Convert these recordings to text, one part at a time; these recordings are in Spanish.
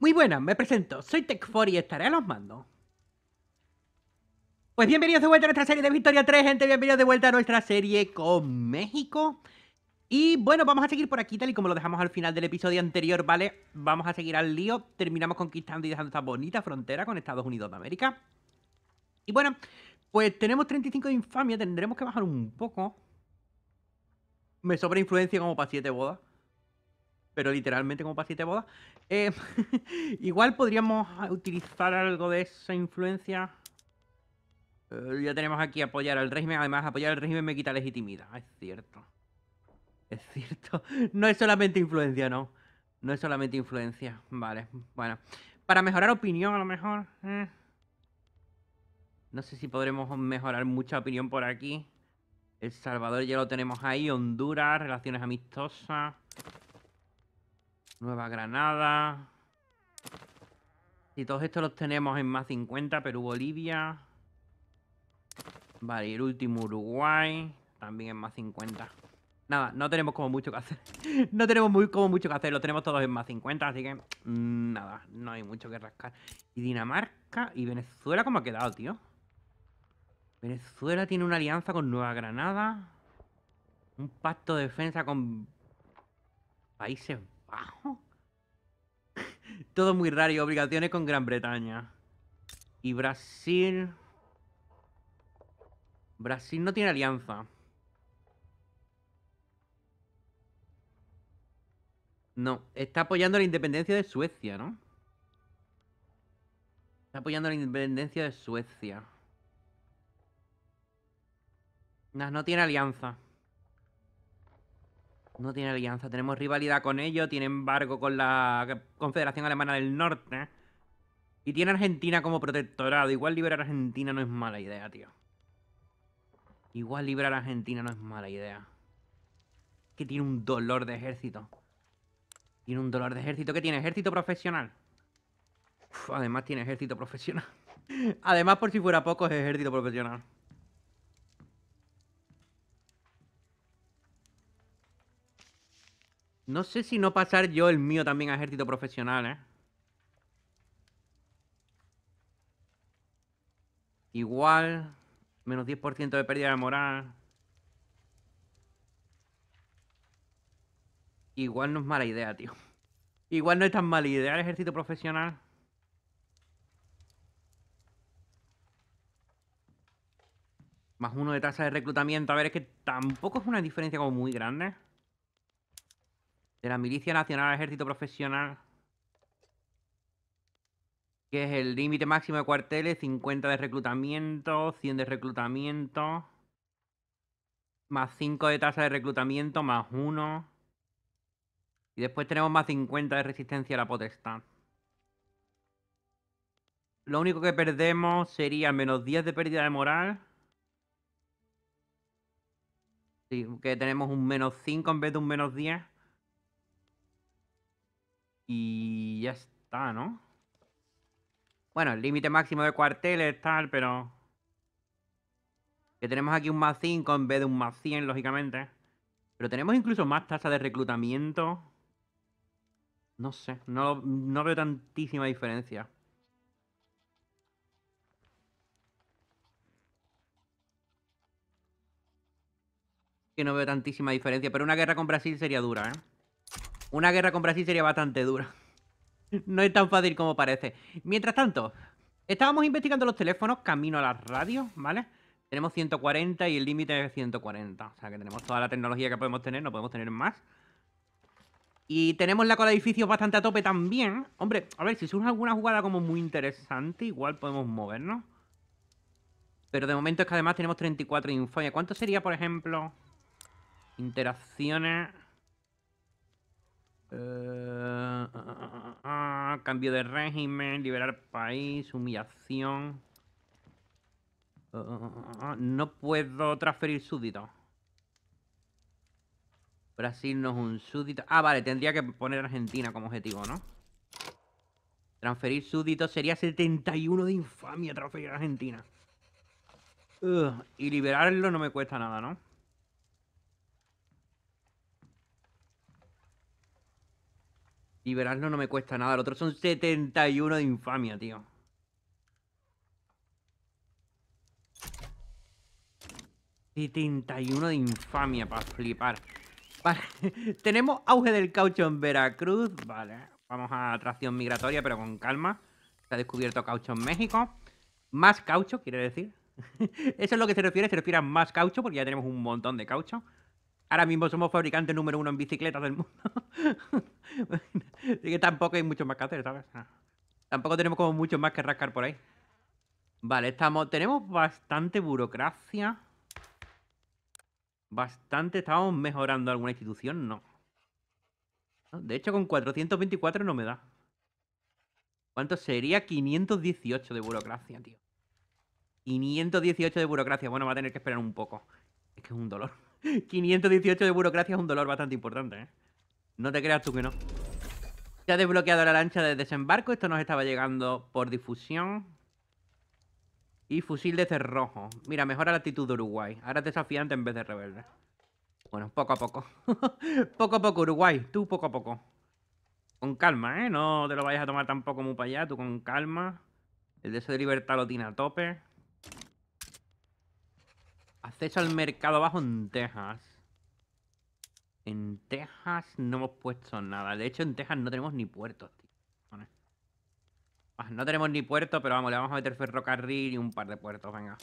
Muy buenas, me presento, soy Tech4 y estaré a los mandos. Pues bienvenidos de vuelta a nuestra serie de Victoria 3, gente, bienvenidos de vuelta a nuestra serie con México. Y bueno, vamos a seguir por aquí tal y como lo dejamos al final del episodio anterior, ¿vale? Vamos a seguir al lío, terminamos conquistando y dejando esta bonita frontera con Estados Unidos de América. Y bueno, pues tenemos 35 de infamia, tendremos que bajar un poco. Me sobra influencia como para 7 bodas pero literalmente como para de boda. Eh, igual podríamos utilizar algo de esa influencia. Eh, ya tenemos aquí apoyar al régimen. Además, apoyar al régimen me quita legitimidad. Es cierto. Es cierto. No es solamente influencia, no. No es solamente influencia. Vale, bueno. Para mejorar opinión, a lo mejor. Eh. No sé si podremos mejorar mucha opinión por aquí. El Salvador ya lo tenemos ahí. Honduras, relaciones amistosas. Nueva Granada. Y todos estos los tenemos en más 50, Perú, Bolivia. Vale, y el último Uruguay. También en más 50. Nada, no tenemos como mucho que hacer. no tenemos muy, como mucho que hacer. Lo tenemos todos en más 50, así que... Mm, nada, no hay mucho que rascar. Y Dinamarca y Venezuela, ¿cómo ha quedado, tío? Venezuela tiene una alianza con Nueva Granada. Un pacto de defensa con... Países Todo muy raro y obligaciones con Gran Bretaña. Y Brasil... Brasil no tiene alianza. No, está apoyando la independencia de Suecia, ¿no? Está apoyando la independencia de Suecia. No, no tiene alianza. No tiene alianza. Tenemos rivalidad con ellos, tiene embargo con la Confederación Alemana del Norte. Y tiene Argentina como protectorado. Igual liberar a Argentina no es mala idea, tío. Igual liberar a Argentina no es mala idea. Que tiene un dolor de ejército. Tiene un dolor de ejército. ¿Qué tiene? Ejército profesional. además tiene ejército profesional. además, por si fuera poco, es ejército profesional. No sé si no pasar yo el mío también a ejército profesional, ¿eh? Igual, menos 10% de pérdida de moral. Igual no es mala idea, tío. Igual no es tan mala idea el ejército profesional. Más uno de tasa de reclutamiento. A ver, es que tampoco es una diferencia como muy grande de la Milicia Nacional al Ejército Profesional, que es el límite máximo de cuarteles, 50 de reclutamiento, 100 de reclutamiento, más 5 de tasa de reclutamiento, más 1. Y después tenemos más 50 de resistencia a la potestad. Lo único que perdemos sería menos 10 de pérdida de moral. Sí, que tenemos un menos 5 en vez de un menos 10. Y ya está, ¿no? Bueno, el límite máximo de cuarteles, tal, pero... Que tenemos aquí un más 5 en vez de un más 100, lógicamente. Pero tenemos incluso más tasa de reclutamiento. No sé, no, veo tantísima diferencia. Que no veo tantísima diferencia, pero una guerra con Brasil sería dura, ¿eh? Una guerra con Brasil sería bastante dura. No es tan fácil como parece. Mientras tanto, estábamos investigando los teléfonos camino a las radios, ¿vale? Tenemos 140 y el límite es 140. O sea que tenemos toda la tecnología que podemos tener, no podemos tener más. Y tenemos la cola de edificios bastante a tope también. Hombre, a ver, si surge alguna jugada como muy interesante, igual podemos movernos. Pero de momento es que además tenemos 34 de infamia. ¿Cuánto sería, por ejemplo, interacciones? Eh, cambio de régimen, liberar país, humillación. Eh, no puedo transferir súbditos Brasil no es un súbdito. Ah, vale, tendría que poner Argentina como objetivo, ¿no? Transferir súbditos sería 71 de infamia transferir a Argentina. y liberarlo no me cuesta nada, ¿no? Liberarlo no me cuesta nada. los otro son 71 de infamia, tío. ...71 de infamia para flipar. Vale, tenemos auge del caucho en Veracruz. Vale, vamos a atracción migratoria, pero con calma. Se ha descubierto caucho en México. Más caucho, quiere decir. Eso es lo que se refiere, se refiere a más caucho, porque ya tenemos un montón de caucho. Ahora mismo somos fabricante número uno en bicicletas del mundo. Así que tampoco hay mucho más que hacer, ¿sabes? Ah. Tampoco tenemos como mucho más que rascar por ahí. Vale, estamos, tenemos bastante burocracia. Bastante, estamos mejorando alguna institución, no. De hecho, con 424 no me da. ¿Cuánto sería? 518 de burocracia, tío. 518 de burocracia. Bueno, va a tener que esperar un poco. Es que es un dolor. 518 de burocracia es un dolor bastante importante, ¿eh? No te creas tú que no. Se ha desbloqueado la lancha de desembarco. Esto nos estaba llegando por difusión. Y fusil de cerrojo. Mira, mejora la actitud de Uruguay. Ahora es desafiante en vez de rebelde. Bueno, poco a poco. poco a poco, Uruguay. Tú poco a poco. Con calma, ¿eh? No te lo vayas a tomar tampoco muy para allá. Tú con calma. El deseo de libertad lo tiene a tope. Acceso al mercado bajo en Texas. En Texas no hemos puesto nada. De hecho, en Texas no tenemos ni puertos, ah, No tenemos ni puertos, pero vamos, le vamos a meter ferrocarril y un par de puertos, venga.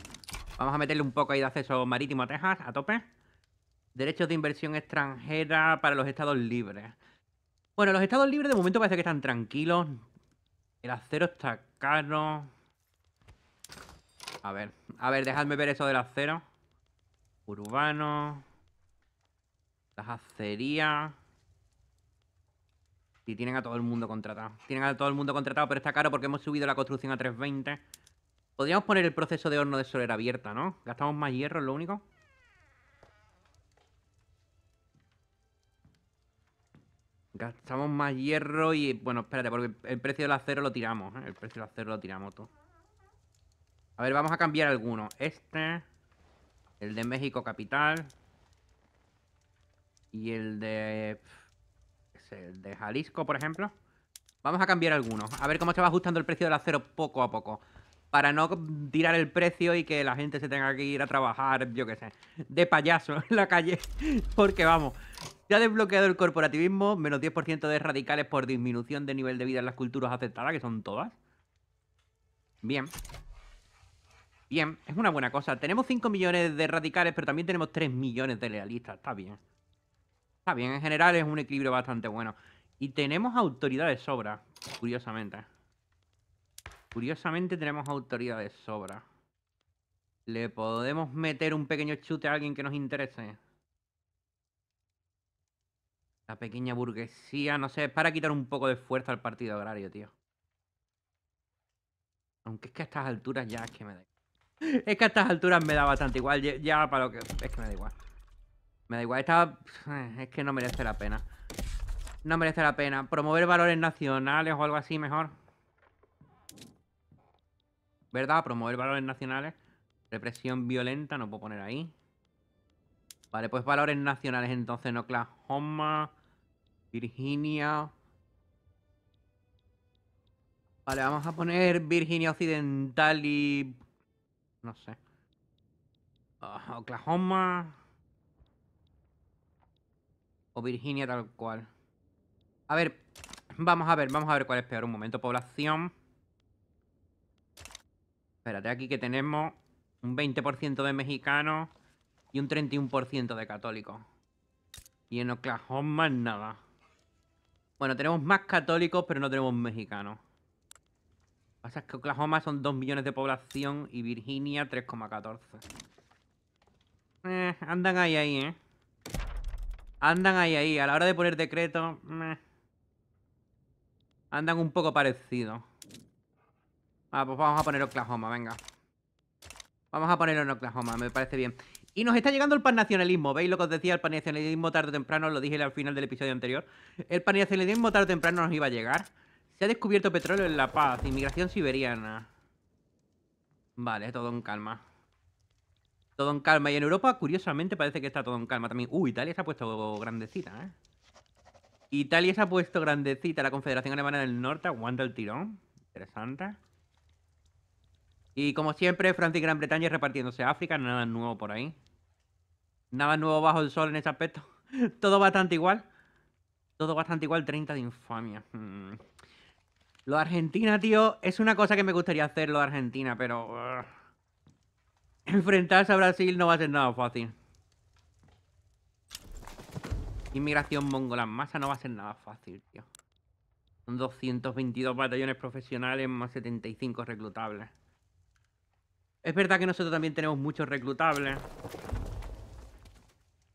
Vamos a meterle un poco ahí de acceso marítimo a Texas, a tope. Derechos de inversión extranjera para los estados libres. Bueno, los estados libres de momento parece que están tranquilos. El acero está caro. A ver, a ver, dejadme ver eso del acero. Urbano. Las acerías. Y tienen a todo el mundo contratado. Tienen a todo el mundo contratado, pero está caro porque hemos subido la construcción a 320. Podríamos poner el proceso de horno de solera abierta, ¿no? Gastamos más hierro, es lo único. Gastamos más hierro y... Bueno, espérate, porque el precio del acero lo tiramos, ¿eh? El precio del acero lo tiramos todo. A ver, vamos a cambiar alguno. Este... El de México Capital. Y el de... El de Jalisco, por ejemplo. Vamos a cambiar algunos. A ver cómo se va ajustando el precio del acero poco a poco. Para no tirar el precio y que la gente se tenga que ir a trabajar, yo qué sé, de payaso en la calle. Porque vamos, ya ha desbloqueado el corporativismo, menos 10% de radicales por disminución de nivel de vida en las culturas aceptadas, que son todas. Bien bien, es una buena cosa. Tenemos 5 millones de radicales, pero también tenemos 3 millones de lealistas. Está bien. Está bien, en general es un equilibrio bastante bueno. Y tenemos autoridad de sobra, curiosamente. Curiosamente tenemos autoridad de sobra. ¿Le podemos meter un pequeño chute a alguien que nos interese? La pequeña burguesía, no sé, es para quitar un poco de fuerza al partido agrario, tío. Aunque es que a estas alturas ya es que me da. Es que a estas alturas me da bastante igual. Ya para lo que. Es que me da igual. Me da igual. Esta. Eh, es que no merece la pena. No merece la pena. Promover valores nacionales o algo así mejor. ¿Verdad? Promover valores nacionales. Represión violenta, no puedo poner ahí. Vale, pues valores nacionales entonces Oklahoma, Virginia. Vale, vamos a poner Virginia Occidental y no sé. Ah, Oklahoma. O Virginia tal cual. A ver, vamos a ver, vamos a ver cuál es peor. Un momento, población. Espérate, aquí que tenemos un 20% de mexicanos y un 31% de católicos. Y en Oklahoma nada. Bueno, tenemos más católicos, pero no tenemos mexicanos. Pasa que Oklahoma son 2 millones de población y Virginia 3,14. Eh, andan ahí, ahí, ¿eh? Andan ahí, ahí. A la hora de poner decreto... Andan un poco parecido. Ah, pues vamos a poner Oklahoma, venga. Vamos a ponerlo en Oklahoma, me parece bien. Y nos está llegando el nacionalismo, ¿Veis lo que os decía? El nacionalismo tarde o temprano, lo dije al final del episodio anterior. El nacionalismo tarde o temprano nos iba a llegar. Se ha descubierto petróleo en La Paz. Inmigración siberiana. Vale, todo en calma. Todo en calma. Y en Europa, curiosamente, parece que está todo en calma también. Uh, Italia se ha puesto grandecita, ¿eh? Italia se ha puesto grandecita. La Confederación Alemana del Norte aguanta el tirón. Interesante. Y como siempre, Francia y Gran Bretaña repartiéndose a África. Nada nuevo por ahí. Nada nuevo bajo el sol en ese aspecto. todo bastante igual. Todo bastante igual. 30 de infamia. Hmm. Lo de Argentina, tío, es una cosa que me gustaría hacer lo de Argentina, pero... Uh, enfrentarse a Brasil no va a ser nada fácil. Inmigración mongola en masa no va a ser nada fácil, tío. Son 222 batallones profesionales más 75 reclutables. Es verdad que nosotros también tenemos muchos reclutables.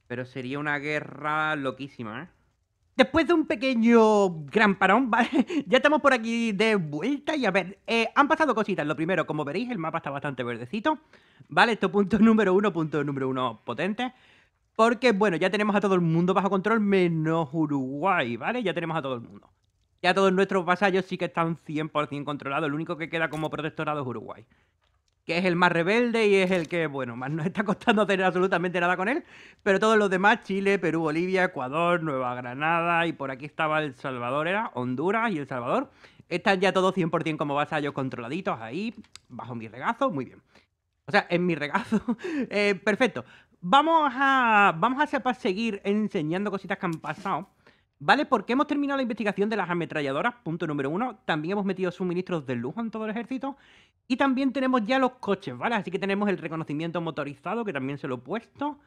Pero sería una guerra loquísima, ¿eh? Después de un pequeño gran parón, ¿vale? ya estamos por aquí de vuelta y a ver, eh, han pasado cositas. Lo primero, como veréis, el mapa está bastante verdecito, ¿vale? Esto punto número uno, punto número uno potente. Porque, bueno, ya tenemos a todo el mundo bajo control, menos Uruguay, ¿vale? Ya tenemos a todo el mundo. Ya todos nuestros vasallos sí que están 100% controlados, lo único que queda como protectorado es Uruguay que es el más rebelde y es el que, bueno, más nos está costando tener absolutamente nada con él, pero todos los demás, Chile, Perú, Bolivia, Ecuador, Nueva Granada y por aquí estaba El Salvador, era Honduras y El Salvador, están ya todos 100% como vasallos controladitos ahí, bajo mi regazo, muy bien. O sea, en mi regazo, eh, perfecto. Vamos a, vamos a seguir enseñando cositas que han pasado. ¿Vale? Porque hemos terminado la investigación de las ametralladoras, punto número uno. También hemos metido suministros de lujo en todo el ejército. Y también tenemos ya los coches, ¿vale? Así que tenemos el reconocimiento motorizado, que también se lo he puesto.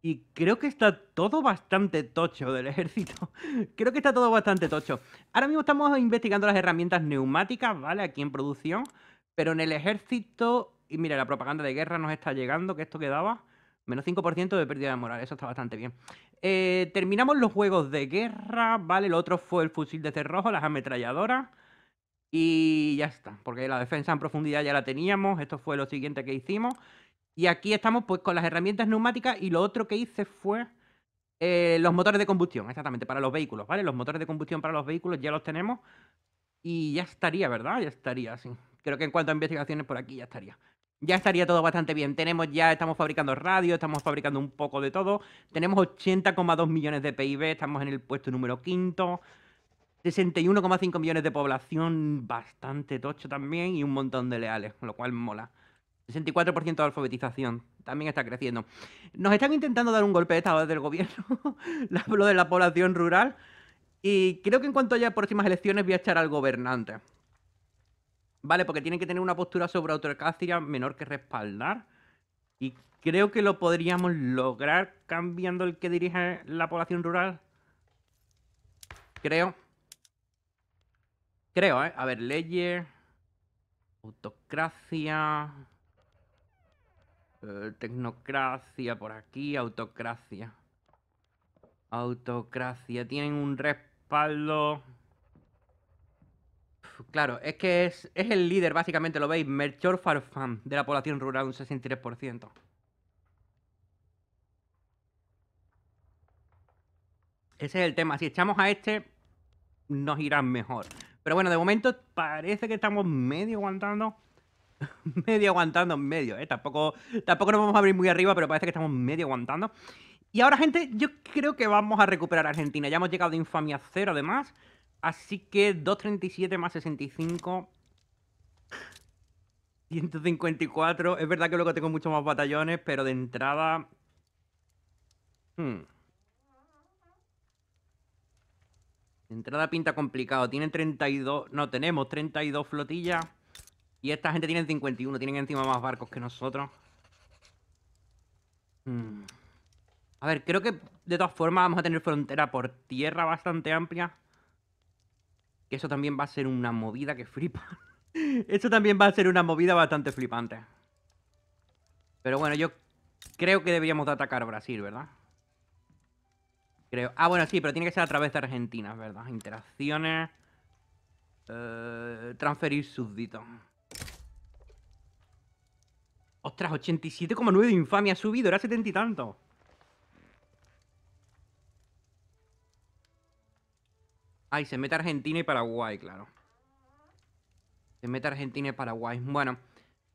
Y creo que está todo bastante tocho del ejército. creo que está todo bastante tocho. Ahora mismo estamos investigando las herramientas neumáticas, ¿vale? Aquí en producción. Pero en el ejército... Y mira, la propaganda de guerra nos está llegando, que esto quedaba. Menos 5% de pérdida de moral, eso está bastante bien. Eh, terminamos los juegos de guerra, ¿vale? El otro fue el fusil de cerrojo, las ametralladoras. Y ya está, porque la defensa en profundidad ya la teníamos. Esto fue lo siguiente que hicimos. Y aquí estamos pues con las herramientas neumáticas y lo otro que hice fue eh, los motores de combustión, exactamente, para los vehículos, ¿vale? Los motores de combustión para los vehículos ya los tenemos y ya estaría, ¿verdad? Ya estaría, sí. Creo que en cuanto a investigaciones por aquí ya estaría ya estaría todo bastante bien. Tenemos ya, estamos fabricando radio, estamos fabricando un poco de todo. Tenemos 80,2 millones de PIB, estamos en el puesto número quinto. 61,5 millones de población, bastante tocho también, y un montón de leales, con lo cual mola. 64% de alfabetización, también está creciendo. Nos están intentando dar un golpe de estado desde el gobierno, lo de la población rural, y creo que en cuanto haya próximas elecciones voy a echar al gobernante. Vale, porque tienen que tener una postura sobre autocracia menor que respaldar. Y creo que lo podríamos lograr cambiando el que dirige la población rural. Creo. Creo, ¿eh? A ver, leyes. Autocracia. Eh, tecnocracia por aquí. Autocracia. Autocracia. Tienen un respaldo claro, es que es, el líder, básicamente, lo veis, Melchor Farfán, de la población rural, un 63%. Ese es el tema. Si echamos a este, nos irán mejor. Pero bueno, de momento parece que estamos medio aguantando. medio aguantando, medio, ¿eh? Tampoco, tampoco nos vamos a abrir muy arriba, pero parece que estamos medio aguantando. Y ahora, gente, yo creo que vamos a recuperar a Argentina. Ya hemos llegado de infamia cero, además. Así que 237 más 65. 154. Es verdad que luego tengo muchos más batallones, pero de entrada... Hmm. De entrada pinta complicado. Tienen 32... No, tenemos 32 flotillas. Y esta gente tiene 51. Tienen encima más barcos que nosotros. Hmm. A ver, creo que de todas formas vamos a tener frontera por tierra bastante amplia. Que eso también va a ser una movida que flipa. Eso también va a ser una movida bastante flipante. Pero bueno, yo creo que deberíamos de atacar Brasil, ¿verdad? Creo. Ah, bueno, sí, pero tiene que ser a través de Argentina, ¿verdad? Interacciones. Eh, transferir súbdito. Ostras, 87,9 de infamia ha subido, era 70 y tanto. Ay, se mete Argentina y Paraguay, claro. Se mete Argentina y Paraguay. Bueno,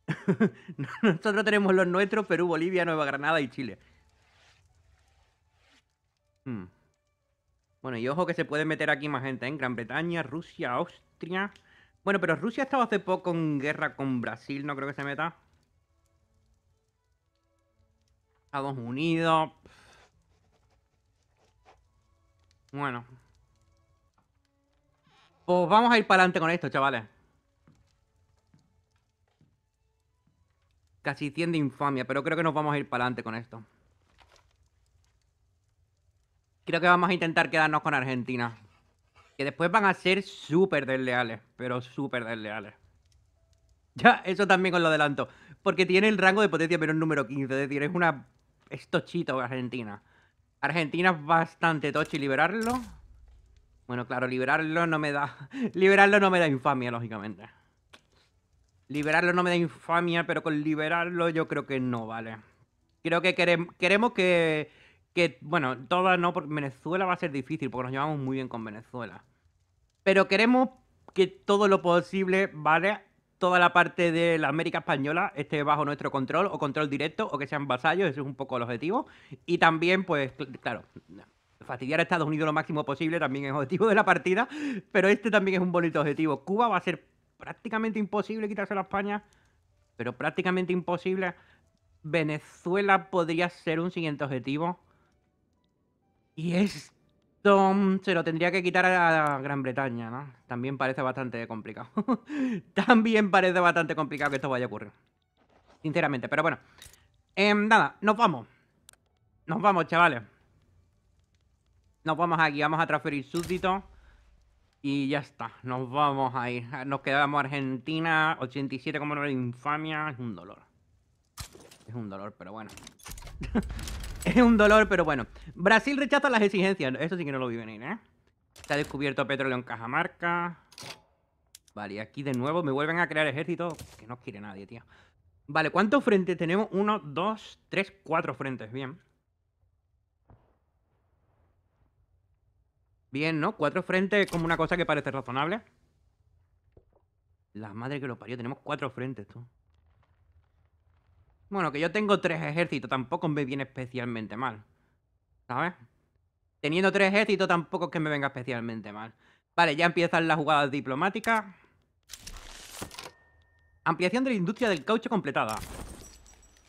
nosotros tenemos los nuestros, Perú, Bolivia, Nueva Granada y Chile. Hmm. Bueno, y ojo que se puede meter aquí más gente, en ¿eh? Gran Bretaña, Rusia, Austria. Bueno, pero Rusia estaba hace poco en guerra con Brasil, no creo que se meta. Estados Unidos. Bueno, pues vamos a ir para adelante con esto, chavales. Casi de infamia, pero creo que nos vamos a ir para adelante con esto. Creo que vamos a intentar quedarnos con Argentina. Que después van a ser súper desleales, pero súper desleales. Ya, eso también os lo adelanto. Porque tiene el rango de potencia menos número 15, es decir, es una... Es tochito Argentina. Argentina es bastante tocho y liberarlo... Bueno, claro, liberarlo no me da... Liberarlo no me da infamia, lógicamente. Liberarlo no me da infamia, pero con liberarlo yo creo que no, vale. Creo que queremos que, que... Bueno, toda no, porque Venezuela va a ser difícil, porque nos llevamos muy bien con Venezuela. Pero queremos que todo lo posible, ¿vale? Toda la parte de la América Española esté bajo nuestro control o control directo o que sean vasallos, ese es un poco el objetivo. Y también, pues, claro, fastidiar a Estados Unidos lo máximo posible también es objetivo de la partida, pero este también es un bonito objetivo. Cuba va a ser prácticamente imposible quitarse a España, pero prácticamente imposible. Venezuela podría ser un siguiente objetivo. Y esto mm, se lo tendría que quitar a Gran Bretaña, ¿no? También parece bastante complicado. también parece bastante complicado que esto vaya a ocurrir. Sinceramente, pero bueno. Em, nada, nos vamos. Nos vamos, chavales. Nos vamos aquí, vamos a transferir súbdito. Y ya está, nos vamos a ir. Nos quedamos Argentina, 87 como de infamia. Es un dolor. Es un dolor, pero bueno. es un dolor, pero bueno. Brasil rechaza las exigencias. Eso sí que no lo vi venir, ¿eh? Está descubierto petróleo en Cajamarca. Vale, y aquí de nuevo me vuelven a crear ejército que no quiere nadie, tío. Vale, ¿cuántos frentes tenemos? Uno, dos, tres, cuatro frentes, bien. Bien, ¿no? Cuatro frentes es como una cosa que parece razonable. La madre que lo parió, tenemos cuatro frentes, tú. Bueno, que yo tengo tres ejércitos, tampoco me viene especialmente mal. ¿Sabes? Teniendo tres ejércitos tampoco es que me venga especialmente mal. Vale, ya empiezan las jugadas diplomáticas. Ampliación de la industria del caucho completada.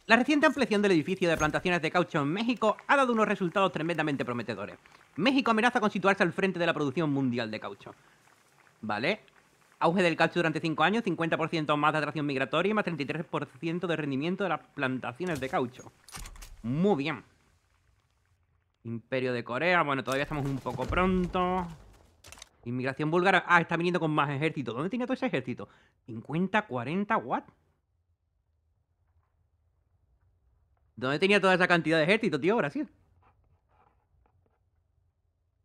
La reciente ampliación del edificio de plantaciones de caucho en México ha dado unos resultados tremendamente prometedores. México amenaza con situarse al frente de la producción mundial de caucho. ¿Vale? Auge del caucho durante 5 años, 50% más de atracción migratoria y más 33% de rendimiento de las plantaciones de caucho. Muy bien. Imperio de Corea, bueno, todavía estamos un poco pronto. Inmigración búlgara. Ah, está viniendo con más ejército. ¿Dónde tiene todo ese ejército? ¿50, 40, what? ¿Dónde tenía toda esa cantidad de ejército, tío, Brasil?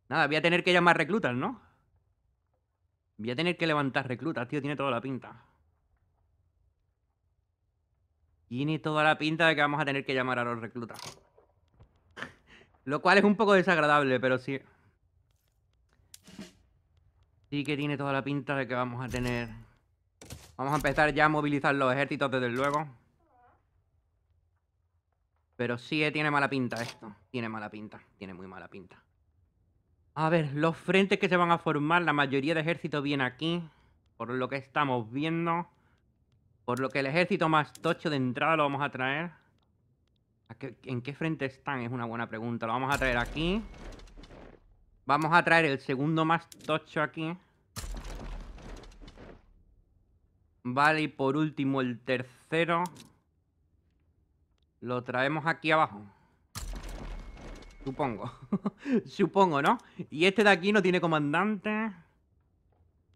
Nada, voy a tener que llamar reclutas, ¿no? Voy a tener que levantar reclutas, tío, tiene toda la pinta. Tiene toda la pinta de que vamos a tener que llamar a los reclutas. Lo cual es un poco desagradable, pero sí. Sí que tiene toda la pinta de que vamos a tener... Vamos a empezar ya a movilizar los ejércitos, desde luego. Pero sí tiene mala pinta esto. Tiene mala pinta. Tiene muy mala pinta. A ver, los frentes que se van a formar, la mayoría de ejército viene aquí. Por lo que estamos viendo. Por lo que el ejército más tocho de entrada lo vamos a traer. ¿En qué frente están? Es una buena pregunta. Lo vamos a traer aquí. Vamos a traer el segundo más tocho aquí. Vale, y por último el tercero. Lo traemos aquí abajo. Supongo. Supongo, ¿no? Y este de aquí no tiene comandante.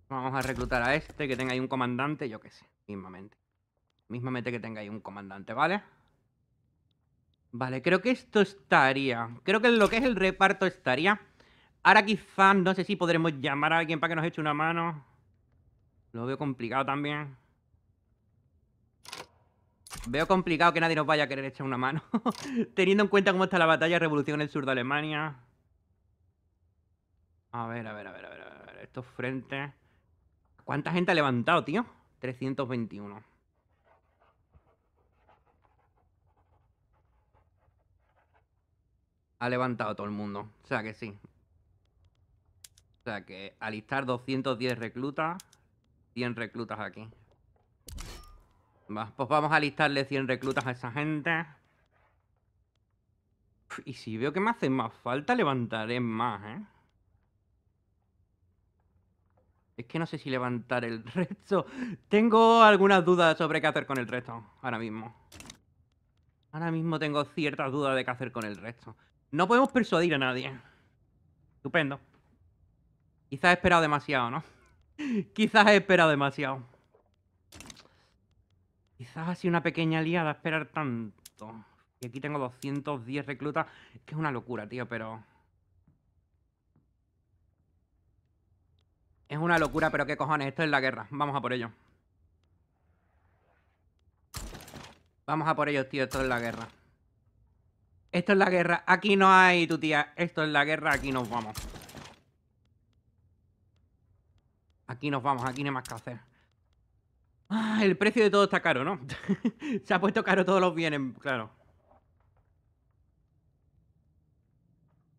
Vamos a reclutar a este, que tenga ahí un comandante, yo qué sé, mismamente. Mismamente que tenga ahí un comandante, ¿vale? Vale, creo que esto estaría... Creo que lo que es el reparto estaría... Ahora quizás, no sé si podremos llamar a alguien para que nos eche una mano. Lo veo complicado también. Veo complicado que nadie nos vaya a querer echar una mano. Teniendo en cuenta cómo está la batalla revolución en el sur de Alemania. A ver, a ver, a ver, a ver. A ver. Estos frentes. ¿Cuánta gente ha levantado, tío? 321. Ha levantado todo el mundo. O sea que sí. O sea que alistar 210 reclutas. 100 reclutas aquí pues vamos a listarle 100 reclutas a esa gente. Y si veo que me hacen más falta, levantaré más, ¿eh? Es que no sé si levantar el resto. Tengo algunas dudas sobre qué hacer con el resto, ahora mismo. Ahora mismo tengo ciertas dudas de qué hacer con el resto. No podemos persuadir a nadie. Estupendo. Quizás he esperado demasiado, ¿no? Quizás he esperado demasiado. Quizás así una pequeña liada esperar tanto. Y aquí tengo 210 reclutas. Es que es una locura, tío, pero... Es una locura, pero qué cojones. Esto es la guerra. Vamos a por ello. Vamos a por ellos tío. Esto es la guerra. Esto es la guerra. Aquí no hay tu tía. Esto es la guerra. Aquí nos vamos. Aquí nos vamos. Aquí no hay más que hacer. Ah, el precio de todo está caro, ¿no? Se ha puesto caro todos los bienes, claro.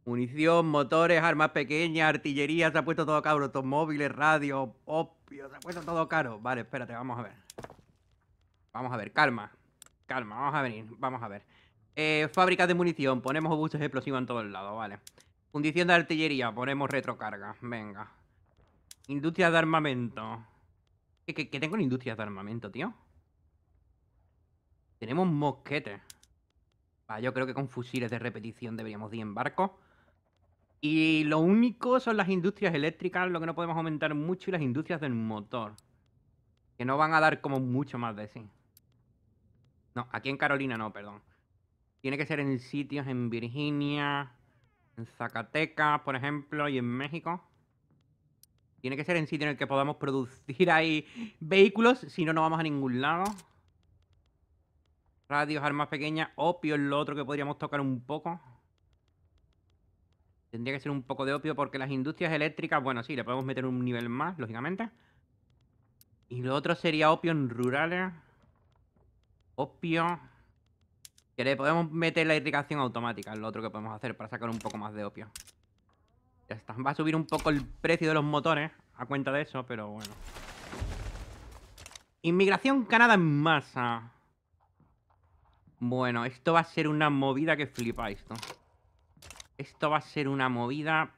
Munición, motores, armas pequeñas, artillería, se ha puesto todo caro. Automóviles, radio, opio, se ha puesto todo caro. Vale, espérate, vamos a ver. Vamos a ver, calma. Calma, vamos a venir, vamos a ver. Eh, fábrica de munición, ponemos obuses explosivos en todo el lado, vale. Fundición de artillería, ponemos retrocarga, venga. Industria de armamento. ¿Qué, tengo en industrias de armamento, tío? Tenemos mosquetes. yo creo que con fusiles de repetición deberíamos ir en barco. Y lo único son las industrias eléctricas, lo que no podemos aumentar mucho, y las industrias del motor. Que no van a dar como mucho más de sí. No, aquí en Carolina no, perdón. Tiene que ser en sitios en Virginia, en Zacatecas, por ejemplo, y en México. Tiene que ser en sitio en el que podamos producir ahí vehículos, si no, no vamos a ningún lado. Radios, armas pequeñas, opio es lo otro que podríamos tocar un poco. Tendría que ser un poco de opio porque las industrias eléctricas, bueno, sí, le podemos meter un nivel más, lógicamente. Y lo otro sería opio en rurales. Opio. Que le podemos meter la irrigación automática, es lo otro que podemos hacer para sacar un poco más de opio. Ya está. Va a subir un poco el precio de los motores a cuenta de eso, pero bueno. Inmigración Canadá en masa. Bueno, esto va a ser una movida que flipa esto. Esto va a ser una movida...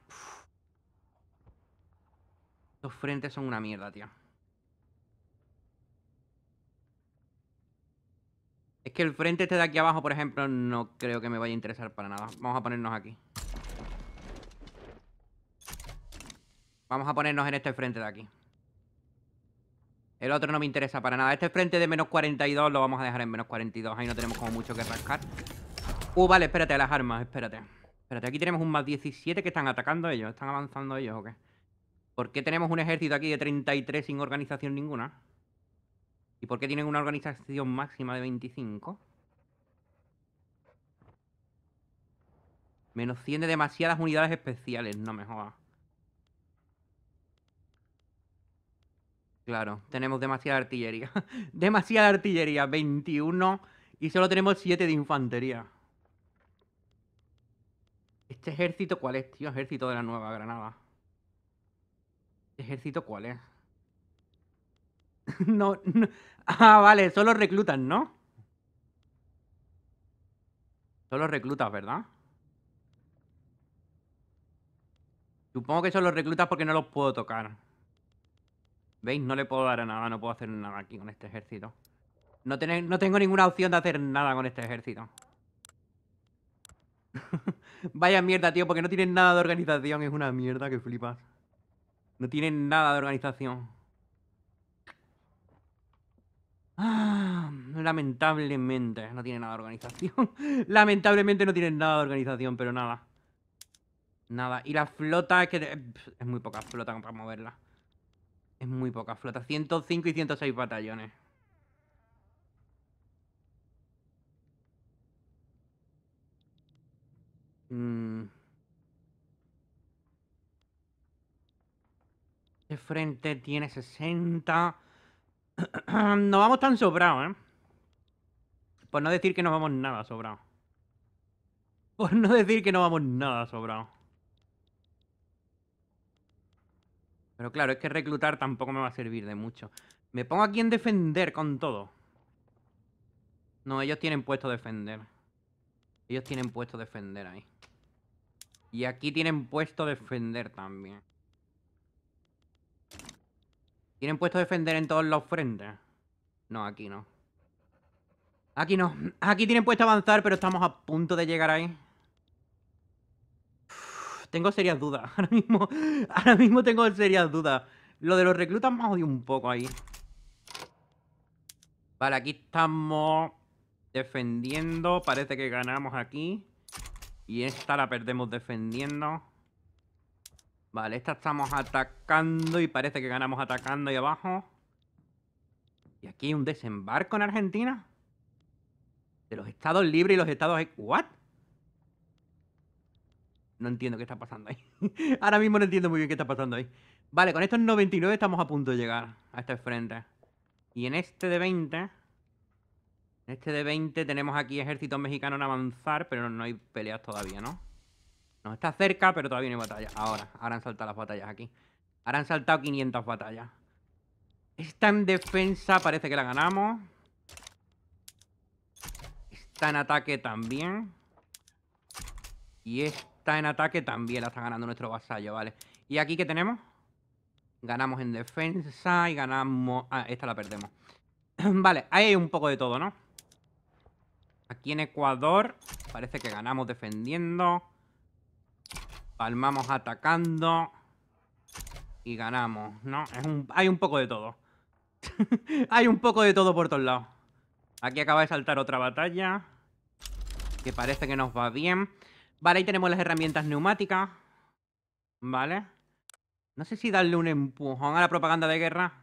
Estos Los frentes son una mierda, tío. Es que el frente este de aquí abajo, por ejemplo, no creo que me vaya a interesar para nada. Vamos a ponernos aquí. Vamos a ponernos en este frente de aquí. El otro no me interesa para nada. Este frente de menos 42 lo vamos a dejar en menos 42. Ahí no tenemos como mucho que rascar. Uh, vale, espérate, las armas, espérate. Espérate, aquí tenemos un más 17 que están atacando ellos. ¿Están avanzando ellos o qué? ¿Por qué tenemos un ejército aquí de 33 sin organización ninguna? ¿Y por qué tienen una organización máxima de 25? Menos 100 de demasiadas unidades especiales, no me jodas. Claro, tenemos demasiada artillería. demasiada artillería, 21. Y solo tenemos 7 de infantería. ¿Este ejército cuál es, tío? Ejército de la Nueva Granada. ¿Ejército cuál es? no, no. Ah, vale, solo reclutan, ¿no? Solo reclutas, ¿verdad? Supongo que solo reclutas porque no los puedo tocar. ¿Veis? No le puedo dar a nada, no puedo hacer nada aquí con este ejército. No, no tengo ninguna opción de hacer nada con este ejército. Vaya mierda, tío, porque no tienen nada de organización. Es una mierda que flipas. No tienen nada de organización. Ah, lamentablemente no tienen nada de organización. lamentablemente no tienen nada de organización, pero nada. Nada. Y la flota es que... Eh, es muy poca flota para moverla. Es muy poca flota. 105 y 106 batallones. Mm. Este frente tiene 60. no vamos tan sobrados, ¿eh? Por no decir que no vamos nada sobrado. Por no decir que no vamos nada sobrado. Pero claro, es que reclutar tampoco me va a servir de mucho. Me pongo aquí en defender con todo. No, ellos tienen puesto defender. Ellos tienen puesto defender ahí. Y aquí tienen puesto defender también. ¿Tienen puesto defender en todos los frentes? No, aquí no. Aquí no. Aquí tienen puesto avanzar, pero estamos a punto de llegar ahí tengo serias dudas. Ahora mismo, ahora mismo tengo serias dudas. Lo de los reclutas me odio un poco ahí. Vale, aquí estamos defendiendo. Parece que ganamos aquí. Y esta la perdemos defendiendo. Vale, esta estamos atacando y parece que ganamos atacando ahí abajo. Y aquí hay un desembarco en Argentina. De los estados libres y los estados... E-, ¿What? No entiendo qué está pasando ahí. Ahora mismo no entiendo muy bien qué está pasando ahí. Vale, con estos 99 estamos a punto de llegar a este frente. Y en este de 20... En este de 20 tenemos aquí ejército mexicano en avanzar, pero no hay peleas todavía, ¿no? Nos está cerca, pero todavía no hay batalla. Ahora, ahora han saltado las batallas aquí. Ahora han saltado 500 batallas. Esta en defensa parece que la ganamos. Esta en ataque también. Y esta está en ataque, también la está ganando nuestro vasallo, ¿vale? ¿Y aquí qué tenemos? Ganamos en defensa y ganamos... Ah, esta la perdemos. vale, ahí hay un poco de todo, ¿no? Aquí en Ecuador parece que ganamos defendiendo. Palmamos atacando. Y ganamos, ¿no? Hay un poco de todo. hay un poco de todo por todos lados. Aquí acaba de saltar otra batalla. Que parece que nos va bien. Vale, ahí tenemos las herramientas neumáticas. Vale. No sé si darle un empujón a la propaganda de guerra.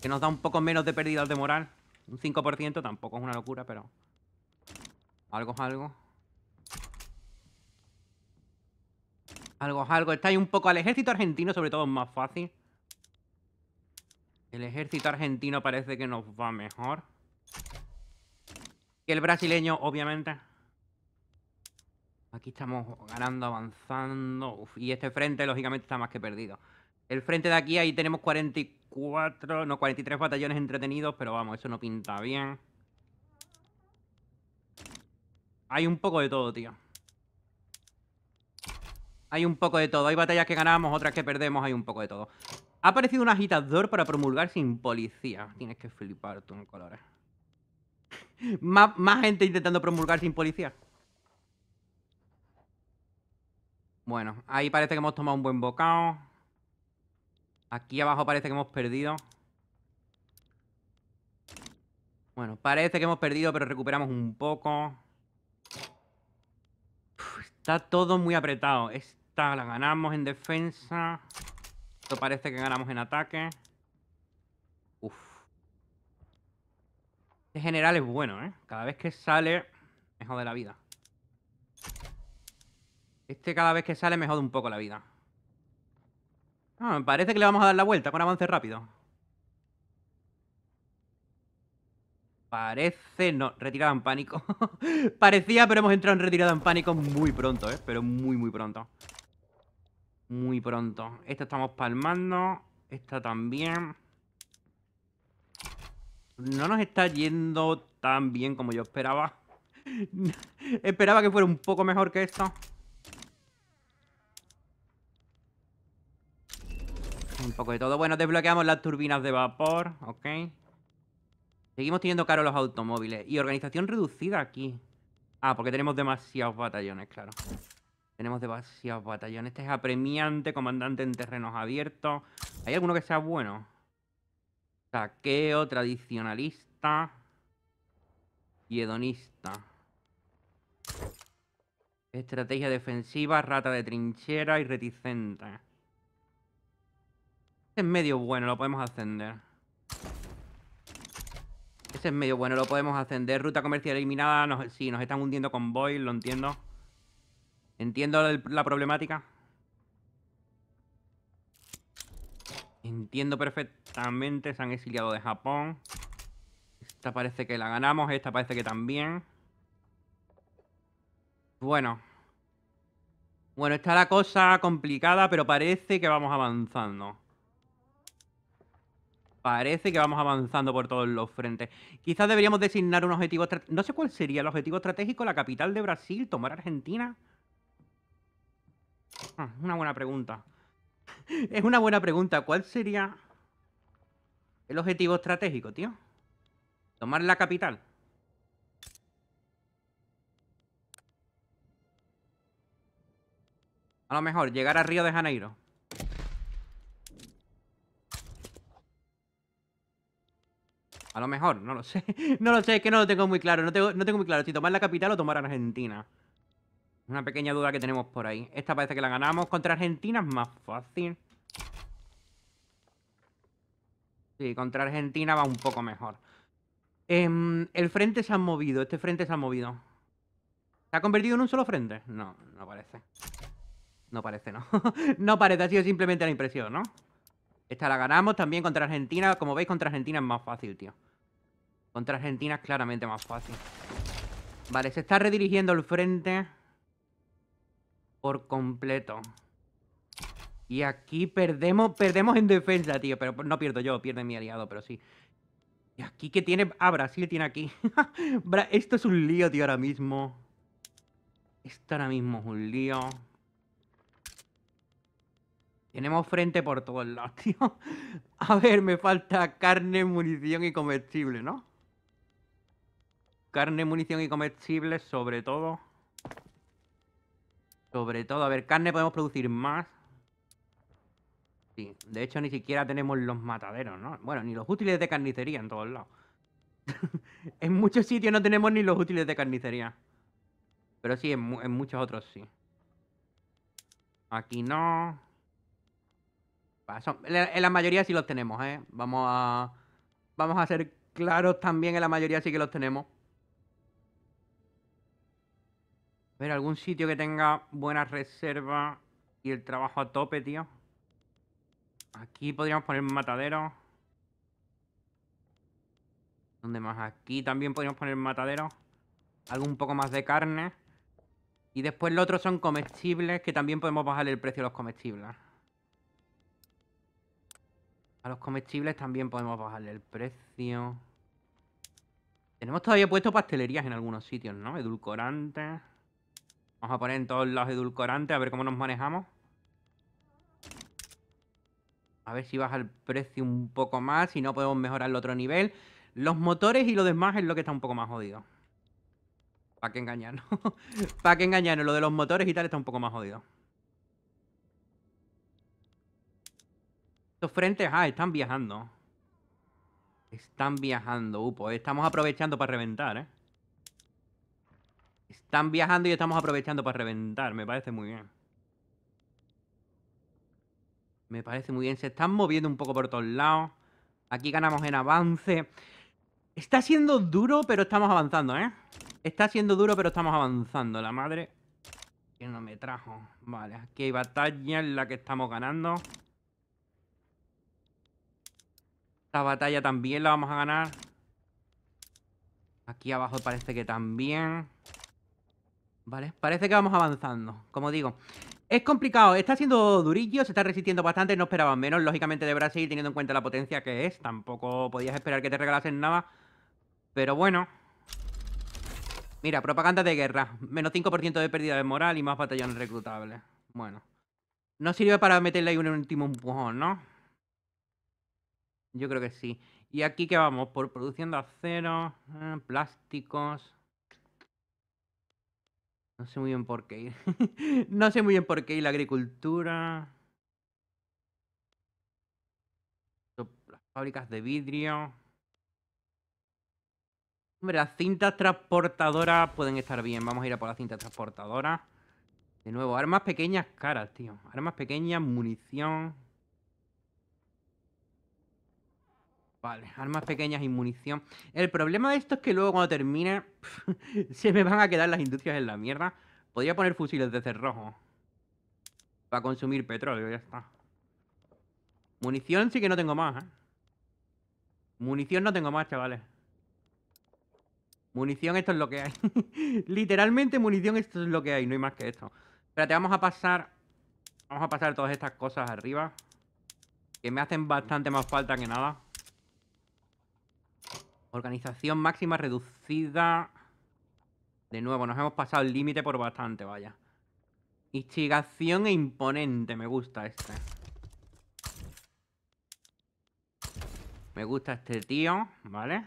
Que nos da un poco menos de pérdidas de moral. Un 5% tampoco es una locura, pero... Algo es algo. Algo es algo. Está ahí un poco al ejército argentino, sobre todo es más fácil. El ejército argentino parece que nos va mejor. Que el brasileño, obviamente. Aquí estamos ganando, avanzando. y este frente, lógicamente, está más que perdido. El frente de aquí, ahí tenemos 44, no, 43 batallones entretenidos, pero vamos, eso no pinta bien. Hay un poco de todo, tío. Hay un poco de todo. Hay batallas que ganamos, otras que perdemos, hay un poco de todo. Ha aparecido un agitador para promulgar sin policía. Tienes que flipar tú en colores. más, más gente intentando promulgar sin policía. Bueno, ahí parece que hemos tomado un buen bocado. Aquí abajo parece que hemos perdido. Bueno, parece que hemos perdido, pero recuperamos un poco. está todo muy apretado. Esta la ganamos en defensa. Esto parece que ganamos en ataque. Este general es bueno, ¿eh? Cada vez que sale, mejor de la vida. Este cada vez que sale me jode un poco la vida. Ah, me parece que le vamos a dar la vuelta con avance rápido. Parece... No, retirada en pánico. Parecía, pero hemos entrado en retirada en pánico muy pronto, ¿eh? Pero muy, muy pronto. Muy pronto. Esta estamos palmando. Esta también. No nos está yendo tan bien como yo esperaba. esperaba que fuera un poco mejor que esto. Un poco de todo. Bueno, desbloqueamos las turbinas de vapor. Ok. Seguimos teniendo caros los automóviles. Y organización reducida aquí. Ah, porque tenemos demasiados batallones, claro. Tenemos demasiados batallones. Este es apremiante, comandante en terrenos abiertos. ¿Hay alguno que sea bueno? Saqueo, tradicionalista y hedonista. Estrategia defensiva, rata de trinchera y reticente es medio bueno, lo podemos ascender. Ese es medio bueno, lo podemos ascender. Ruta comercial eliminada, sí, nos están hundiendo con convoy, lo entiendo. Entiendo la problemática. Entiendo perfectamente, se han exiliado de Japón. Esta parece que la ganamos, esta parece que también. Bueno. Bueno, está la cosa complicada, pero parece que vamos avanzando parece que vamos avanzando por todos los frentes. Quizás deberíamos designar un objetivo... estratégico. No sé cuál sería el objetivo estratégico, la capital de Brasil, tomar Argentina. Ah, una buena pregunta. es una buena pregunta. ¿Cuál sería el objetivo estratégico, tío? Tomar la capital. A lo mejor, llegar a Río de Janeiro. A lo mejor, no lo sé. No lo sé, es que no lo tengo muy claro. No tengo, no tengo muy claro si tomar la capital o tomar Argentina. Una pequeña duda que tenemos por ahí. Esta parece que la ganamos. Contra Argentina es más fácil. Sí, contra Argentina va un poco mejor. Em, el frente se ha movido. Este frente se ha movido. ¿Se ha convertido en un solo frente? No, no parece. No parece, no. no parece, ha sido simplemente la impresión, ¿no? Esta la ganamos también contra Argentina. Como veis, contra Argentina es más fácil, tío. Contra Argentina es claramente más fácil. Vale, se está redirigiendo el frente por completo. Y aquí perdemos, perdemos en defensa, tío. Pero no pierdo yo, pierde mi aliado, pero sí. Y aquí que tiene... Ah, Brasil tiene aquí. Esto es un lío, tío, ahora mismo. Esto ahora mismo es un lío. Tenemos frente por todos lados, tío. A ver, me falta carne, munición y comestible, ¿no? Carne, munición y comestible, sobre todo. Sobre todo, a ver, carne podemos producir más. Sí, de hecho ni siquiera tenemos los mataderos, ¿no? Bueno, ni los útiles de carnicería en todos lados. en muchos sitios no tenemos ni los útiles de carnicería. Pero sí, en muchos otros sí. Aquí no en la mayoría sí los tenemos, ¿eh? Vamos a, vamos a ser claros también, en la mayoría sí que los tenemos. A ver, algún sitio que tenga buena reserva. y el trabajo a tope, tío. Aquí podríamos poner matadero. ¿Dónde más? Aquí también podríamos poner matadero. Algo un poco más de carne. Y después lo otro son comestibles, que también podemos bajar el precio de los comestibles. A los comestibles también podemos bajarle el precio. Tenemos todavía puesto pastelerías en algunos sitios, ¿no? Edulcorantes. Vamos a poner en todos los edulcorantes a ver cómo nos manejamos. A ver si baja el precio un poco más, si no podemos mejorar el otro nivel. Los motores y lo demás es lo que está un poco más jodido. ¿Para qué engañarnos? ¿Para qué engañarnos? Lo de los motores y tal está un poco más jodido. Estos frentes, ah, están viajando. Están viajando, Upo. Eh, estamos aprovechando para reventar, ¿eh? Están viajando y estamos aprovechando para reventar. Me parece muy bien. Me parece muy bien. Se están moviendo un poco por todos lados. Aquí ganamos en avance. Está siendo duro, pero estamos avanzando, ¿eh? Está siendo duro, pero estamos avanzando. La madre que no me trajo. Vale, aquí hay batalla en la que estamos ganando. Esta batalla también la vamos a ganar. Aquí abajo parece que también. Vale, parece que vamos avanzando, como digo. Es complicado, está siendo durillo, se está resistiendo bastante, no esperaban menos, lógicamente de Brasil, teniendo en cuenta la potencia que es. Tampoco podías esperar que te regalasen nada, pero bueno. Mira, propaganda de guerra, menos 5% de pérdida de moral y más batallones reclutables. Bueno, no sirve para meterle ahí un último empujón, ¿no? Yo creo que sí. ¿Y aquí qué vamos? Por produciendo acero, eh, plásticos. No sé muy bien por qué ir. no sé muy bien por qué ir la agricultura. Las fábricas de vidrio. Hombre, las cintas transportadoras pueden estar bien. Vamos a ir a por las cintas transportadoras. De nuevo, armas pequeñas caras, tío. Armas pequeñas, munición. Vale, armas pequeñas y munición. El problema de esto es que luego cuando termine se me van a quedar las industrias en la mierda. Podría poner fusiles de cerrojo. Para consumir petróleo, ya está. Munición sí que no tengo más, ¿eh? Munición no tengo más, chavales. Munición, esto es lo que hay. Literalmente munición, esto es lo que hay. No hay más que esto. Espérate, vamos a pasar... Vamos a pasar todas estas cosas arriba. Que me hacen bastante más falta que nada. Organización máxima reducida. De nuevo, nos hemos pasado el límite por bastante, vaya. Instigación e imponente, me gusta este. Me gusta este tío, ¿vale?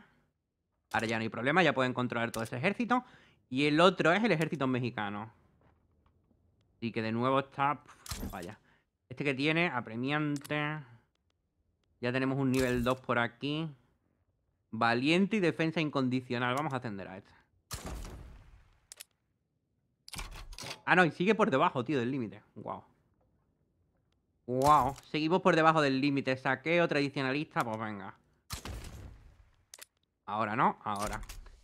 Ahora ya no hay problema, ya pueden controlar todo ese ejército. Y el otro es el ejército mexicano. Así que de nuevo está... vaya. Este que tiene, apremiante. Ya tenemos un nivel 2 por aquí. Valiente y defensa incondicional. Vamos a ascender a esta. Ah, no, y sigue por debajo, tío, del límite. Wow. Wow. Seguimos por debajo del límite. Saqueo tradicionalista, pues venga. Ahora no, ahora.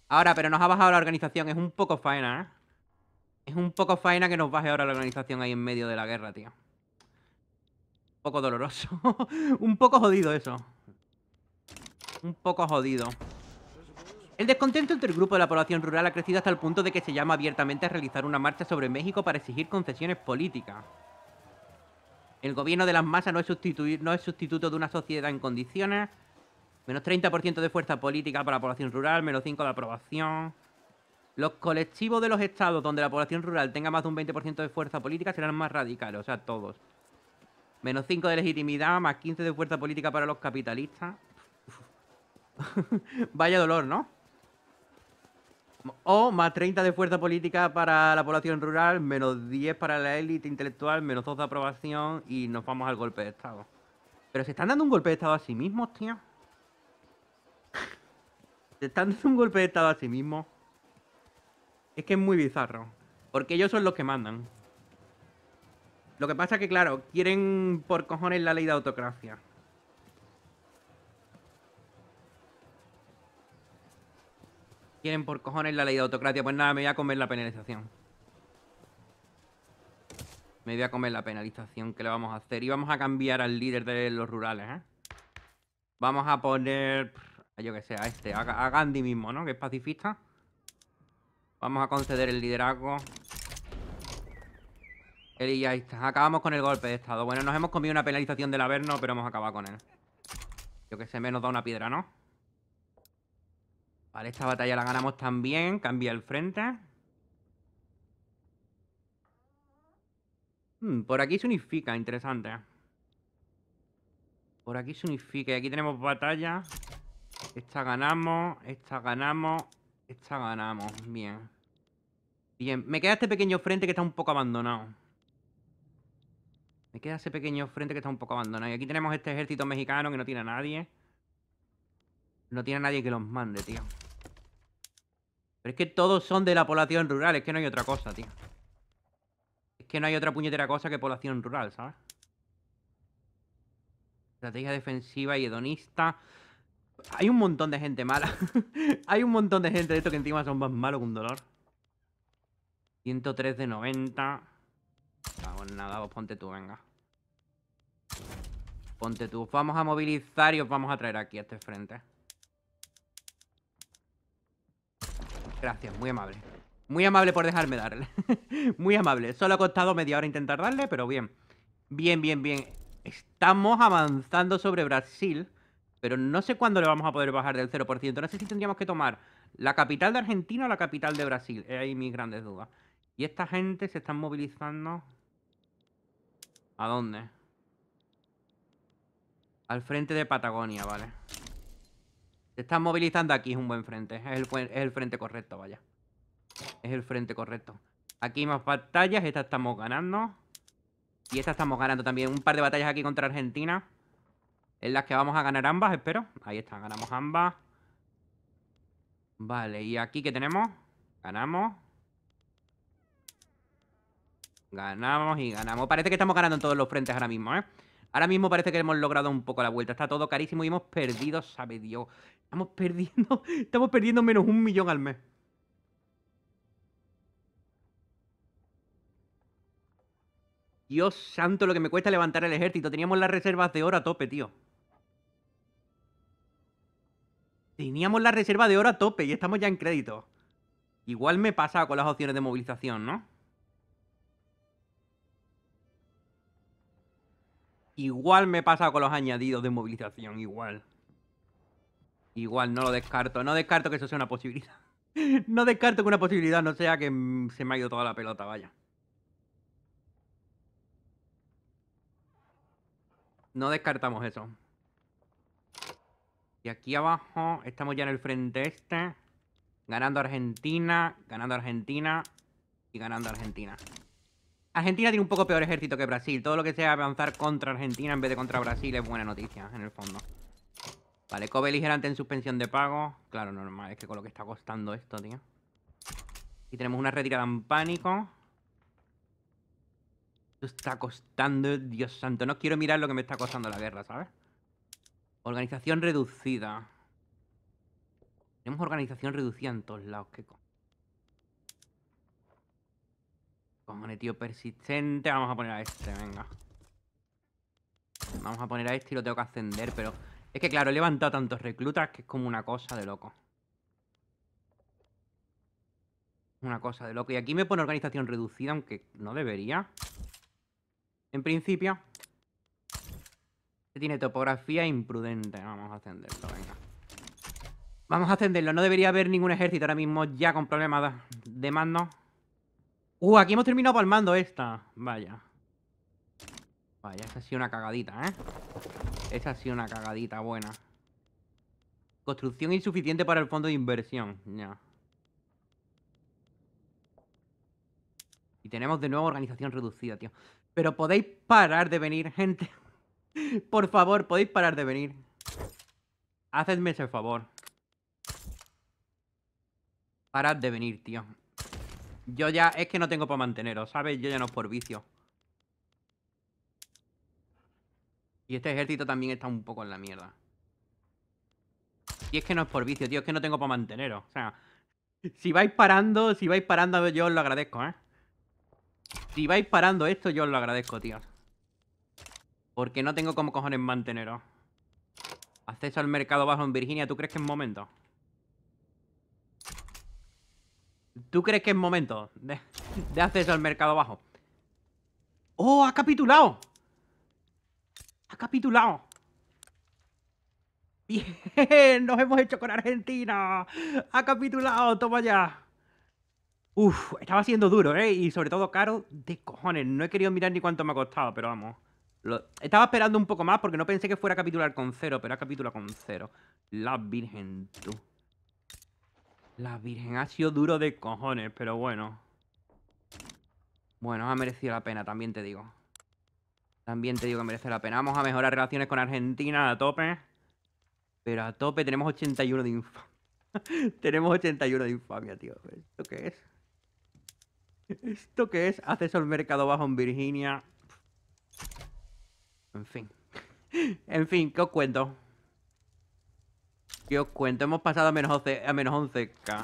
Ahora, pero nos ha bajado la organización. Es un poco faena, ¿eh? Es un poco faena que nos baje ahora la organización ahí en medio de la guerra, tío. Un poco doloroso. un poco jodido eso un poco jodido. El descontento entre el grupo de la población rural ha crecido hasta el punto de que se llama abiertamente a realizar una marcha sobre México para exigir concesiones políticas. El gobierno de las masas no es, no es sustituto de una sociedad en condiciones. Menos 30% de fuerza política para la población rural, menos 5% de aprobación. Los colectivos de los estados donde la población rural tenga más de un 20% de fuerza política serán más radicales, o sea, todos. Menos 5 de legitimidad, más 15 de fuerza política para los capitalistas. Vaya dolor, ¿no? O más 30 de fuerza política para la población rural, menos 10 para la élite intelectual, menos 2 de aprobación y nos vamos al golpe de Estado. Pero se están dando un golpe de Estado a sí mismos, tío. Se están dando un golpe de Estado a sí mismos. Es que es muy bizarro. Porque ellos son los que mandan. Lo que pasa es que, claro, quieren por cojones la ley de autocracia. Quieren por cojones la ley de autocracia. Pues nada, me voy a comer la penalización. Me voy a comer la penalización que le vamos a hacer. Y vamos a cambiar al líder de los rurales, ¿eh? Vamos a poner... yo que sé, a este. A, Gandhi mismo, ¿no? Que es pacifista. Vamos a conceder el liderazgo. Él y ya está. Acabamos con el golpe de estado. Bueno, nos hemos comido una penalización del Averno, pero hemos acabado con él. Yo que sé, menos da una piedra, ¿no? Vale, esta batalla la ganamos también. Cambia el frente. Hmm, por aquí se unifica, interesante. Por aquí se unifica. Y aquí tenemos batalla. Esta ganamos, esta ganamos, esta ganamos. Bien. Bien, me queda este pequeño frente que está un poco abandonado. Me queda ese pequeño frente que está un poco abandonado. Y aquí tenemos este ejército mexicano que no tiene a nadie. No tiene a nadie que los mande, tío. Pero es que todos son de la población rural, es que no hay otra cosa, tío. Es que no hay otra puñetera cosa que población rural, ¿sabes? Estrategia defensiva y hedonista. Hay un montón de gente mala. hay un montón de gente de esto que encima son más malos que un dolor. 103 de 90. Vamos, nada, vos ponte tú, venga. Ponte tú. Vamos a movilizar y os vamos a traer aquí a este frente. Gracias, muy amable. Muy amable por dejarme darle. muy amable. Solo ha costado media hora intentar darle, pero bien. Bien, bien, bien. Estamos avanzando sobre Brasil, pero no sé cuándo le vamos a poder bajar del 0%. No sé si tendríamos que tomar la capital de Argentina o la capital de Brasil. Hay mis grandes dudas. Y esta gente se está movilizando... ¿A dónde? Al frente de Patagonia, vale. Se están movilizando aquí, es un buen frente. Es el, es el frente correcto, vaya. Es el frente correcto. Aquí más batallas, esta estamos ganando. Y esta estamos ganando también. Un par de batallas aquí contra Argentina. En las que vamos a ganar ambas, espero. Ahí está, ganamos ambas. Vale, y aquí que tenemos. Ganamos. Ganamos y ganamos. Parece que estamos ganando en todos los frentes ahora mismo, ¿eh? Ahora mismo parece que hemos logrado un poco la vuelta. Está todo carísimo y hemos perdido, sabe Dios. Estamos perdiendo, estamos perdiendo menos un millón al mes. Dios santo, lo que me cuesta levantar el ejército. Teníamos las reservas de oro a tope, tío. Teníamos las reservas de oro a tope y estamos ya en crédito. Igual me pasa con las opciones de movilización, ¿no? Igual me pasa con los añadidos de movilización, igual. Igual, no lo descarto. No descarto que eso sea una posibilidad. no descarto que una posibilidad no sea que mm, se me ha ido toda la pelota, vaya. No descartamos eso. Y aquí abajo estamos ya en el frente este. Ganando Argentina, ganando Argentina y ganando Argentina. Argentina tiene un poco peor ejército que Brasil. Todo lo que sea avanzar contra Argentina en vez de contra Brasil es buena noticia, en el fondo. Vale, cobre ligerante en suspensión de pago. Claro, normal, es que con lo que está costando esto, tío. Y tenemos una retirada en pánico. Esto está costando, Dios santo. No quiero mirar lo que me está costando la guerra, ¿sabes? Organización reducida. Tenemos organización reducida en todos lados, qué co... un tío, persistente. Vamos a poner a este, venga. Vamos a poner a este y lo tengo que ascender, pero... Es que claro, he levantado tantos reclutas que es como una cosa de loco. Una cosa de loco. Y aquí me pone organización reducida, aunque no debería. En principio. Este tiene topografía imprudente. Vamos a ascenderlo, venga. Vamos a ascenderlo. No debería haber ningún ejército ahora mismo ya con problemas de mando. Uh, aquí hemos terminado palmando esta. Vaya. Vaya, esa ha sido una cagadita, ¿eh? Esa ha sido una cagadita buena. Construcción insuficiente para el fondo de inversión. Ya. Y tenemos de nuevo organización reducida, tío. Pero podéis parar de venir, gente. Por favor, podéis parar de venir. Hacedme ese favor. Parad de venir, tío. Yo ya, es que no tengo para manteneros, ¿sabes? Yo ya no es por vicio. Y este ejército también está un poco en la mierda. Y es que no es por vicio, tío, es que no tengo para manteneros. O sea, si vais parando, si vais parando, yo os lo agradezco, ¿eh? Si vais parando esto, yo os lo agradezco, tío. Porque no tengo como cojones manteneros. Acceso al mercado bajo en Virginia, ¿tú crees que es momento? ¿Tú crees que es momento de, acceso al mercado bajo? ¡Oh, ha capitulado! ¡Ha capitulado! ¡Bien! ¡Nos hemos hecho con Argentina! ¡Ha capitulado! ¡Toma ya! Uf, estaba siendo duro, ¿eh? Y sobre todo caro de cojones. No he querido mirar ni cuánto me ha costado, pero vamos. Estaba esperando un poco más porque no pensé que fuera a capitular con cero, pero ha capitulado con cero. La virgen tú. La Virgen ha sido duro de cojones, pero bueno. Bueno, ha merecido la pena, también te digo. También te digo que merece la pena. Vamos a mejorar relaciones con Argentina a tope. Pero a tope tenemos 81 de infamia. tenemos 81 de infamia, tío. ¿Esto qué es? ¿Esto qué es? Acceso al mercado bajo en Virginia. En fin. en fin, ¿qué os cuento? Yo cuento, hemos pasado a menos a menos 11k.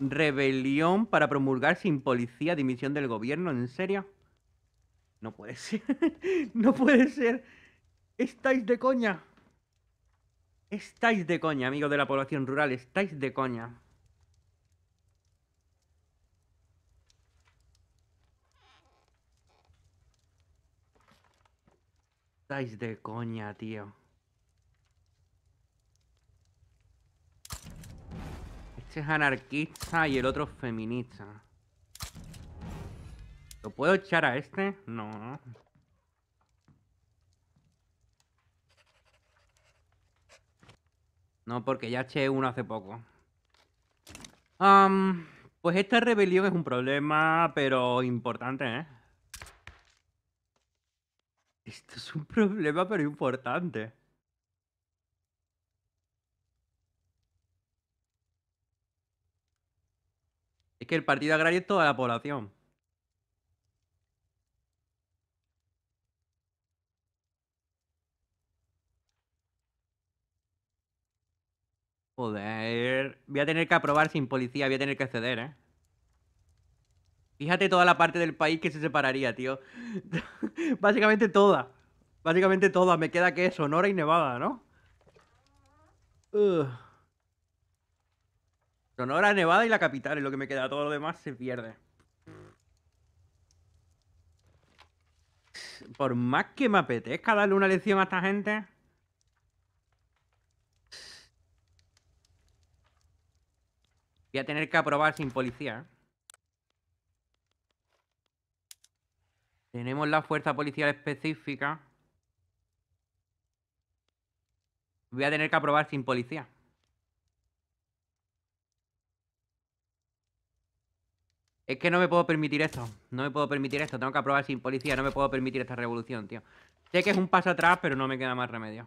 Rebelión para promulgar sin policía dimisión del gobierno, ¿en serio? No puede ser, no puede ser. Estáis de coña. Estáis de coña, amigos de la población rural, estáis de coña. Estáis de coña, tío. es anarquista y el otro feminista. ¿Lo puedo echar a este? No. No, porque ya eché uno hace poco. pues esta rebelión es un problema, pero importante, ¿eh? Esto es un problema, pero importante. Es que el Partido Agrario es toda la población. Joder, voy a tener que aprobar sin policía, voy a tener que ceder, ¿eh? Fíjate toda la parte del país que se separaría, tío. Básicamente toda. Básicamente toda. Me queda que es Sonora y Nevada, ¿no? Ugh. Sonora, Nevada y la capital es lo que me queda. Todo lo demás se pierde. Por más que me apetezca darle una lección a esta gente... Voy a tener que aprobar sin policía. Tenemos la fuerza policial específica. Voy a tener que aprobar sin policía. Es que no me puedo permitir esto. No me puedo permitir esto. Tengo que aprobar sin policía. No me puedo permitir esta revolución, tío. Sé que es un paso atrás, pero no me queda más remedio.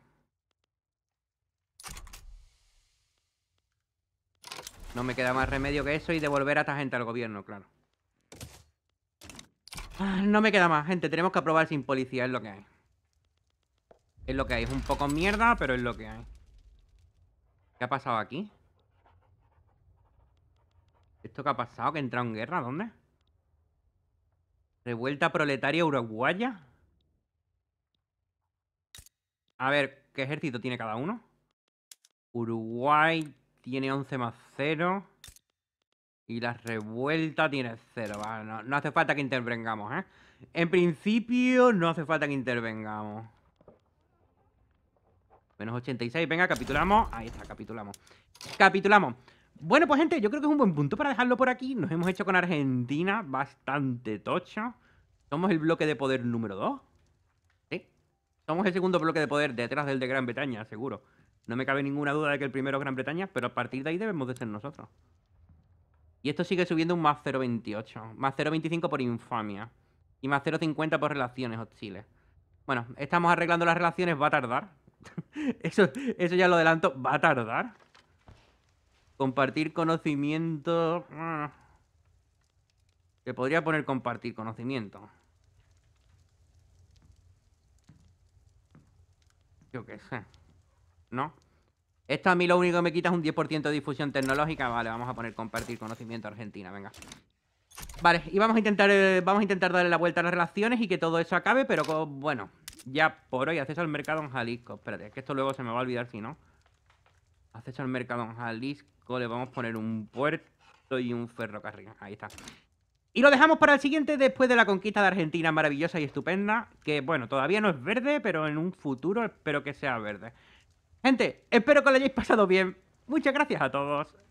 No me queda más remedio que eso y devolver a esta gente al gobierno, claro. Ah, no me queda más, gente. Tenemos que aprobar sin policía. Es lo que hay. Es lo que hay. Es un poco mierda, pero es lo que hay. ¿Qué ha pasado aquí? ¿Esto qué ha pasado? ¿Que entrado en guerra? ¿Dónde? ¿Revuelta proletaria uruguaya? A ver, ¿qué ejército tiene cada uno? Uruguay tiene 11 más 0. Y la revuelta tiene 0. Vale, no, no, hace falta que intervengamos, ¿eh? En principio no hace falta que intervengamos. Menos 86. Venga, capitulamos. Ahí está, capitulamos. Capitulamos. Bueno, pues gente, yo creo que es un buen punto para dejarlo por aquí. Nos hemos hecho con Argentina bastante tocho. Somos el bloque de poder número 2. ¿Sí? Somos el segundo bloque de poder detrás del de Gran Bretaña, seguro. No me cabe ninguna duda de que el primero es Gran Bretaña, pero a partir de ahí debemos de ser nosotros. Y esto sigue subiendo un más 0,28. Más 0,25 por infamia. Y más 0,50 por relaciones hostiles. Bueno, estamos arreglando las relaciones, va a tardar. eso, eso ya lo adelanto, va a tardar. Compartir conocimiento... Te podría poner compartir conocimiento. Yo qué sé. ¿No? Esto a mí lo único que me quita es un 10% de difusión tecnológica. Vale, vamos a poner compartir conocimiento Argentina, venga. Vale, y vamos a intentar eh, vamos a intentar darle la vuelta a las relaciones y que todo eso acabe, pero bueno, ya por hoy acceso al mercado en Jalisco. Espérate, que esto luego se me va a olvidar si no. Acceso al mercado en Jalisco. Le vamos a poner un puerto y un ferrocarril. Ahí está. Y lo dejamos para el siguiente después de la conquista de Argentina maravillosa y estupenda. Que bueno, todavía no es verde, pero en un futuro espero que sea verde. Gente, espero que lo hayáis pasado bien. Muchas gracias a todos.